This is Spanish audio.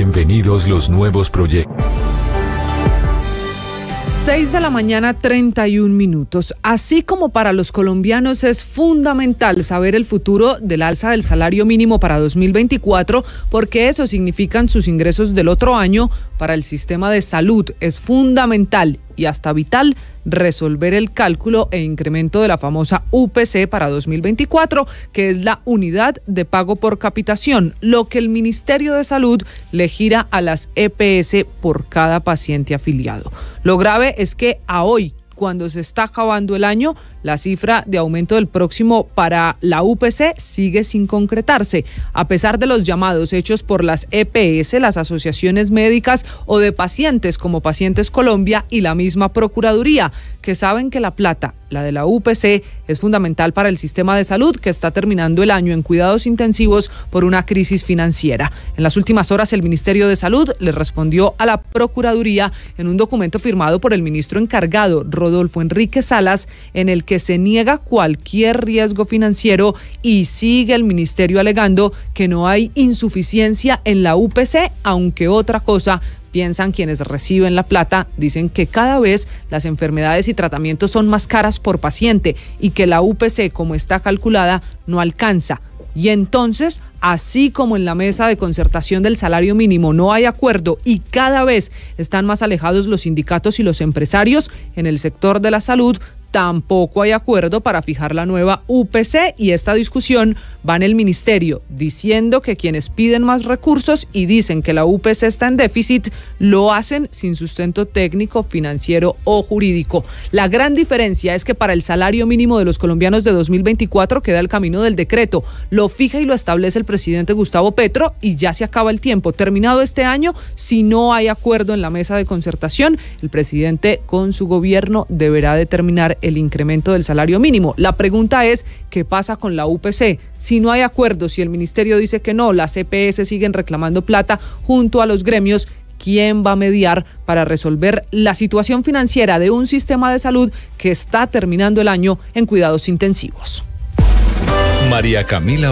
Bienvenidos los nuevos proyectos. 6 de la mañana 31 minutos. Así como para los colombianos es fundamental saber el futuro del alza del salario mínimo para 2024, porque eso significan sus ingresos del otro año, para el sistema de salud es fundamental y hasta Vital resolver el cálculo e incremento de la famosa UPC para 2024, que es la unidad de pago por capitación, lo que el Ministerio de Salud le gira a las EPS por cada paciente afiliado. Lo grave es que a hoy, cuando se está acabando el año, la cifra de aumento del próximo para la UPC sigue sin concretarse. A pesar de los llamados hechos por las EPS, las asociaciones médicas o de pacientes como Pacientes Colombia y la misma Procuraduría, que saben que la plata la de la UPC, es fundamental para el sistema de salud que está terminando el año en cuidados intensivos por una crisis financiera. En las últimas horas, el Ministerio de Salud le respondió a la Procuraduría en un documento firmado por el ministro encargado, Rodolfo Enrique Salas, en el que se niega cualquier riesgo financiero y sigue el ministerio alegando que no hay insuficiencia en la UPC, aunque otra cosa piensan quienes reciben la plata, dicen que cada vez las enfermedades y tratamientos son más caras por paciente y que la UPC, como está calculada, no alcanza. Y entonces, así como en la mesa de concertación del salario mínimo no hay acuerdo y cada vez están más alejados los sindicatos y los empresarios, en el sector de la salud tampoco hay acuerdo para fijar la nueva UPC y esta discusión van el ministerio diciendo que quienes piden más recursos y dicen que la UPC está en déficit, lo hacen sin sustento técnico, financiero o jurídico. La gran diferencia es que para el salario mínimo de los colombianos de 2024 queda el camino del decreto. Lo fija y lo establece el presidente Gustavo Petro y ya se acaba el tiempo. Terminado este año, si no hay acuerdo en la mesa de concertación, el presidente con su gobierno deberá determinar el incremento del salario mínimo. La pregunta es, qué pasa con la UPC. Si no hay acuerdo, si el ministerio dice que no, las CPS e siguen reclamando plata junto a los gremios, ¿quién va a mediar para resolver la situación financiera de un sistema de salud que está terminando el año en cuidados intensivos? María Camila.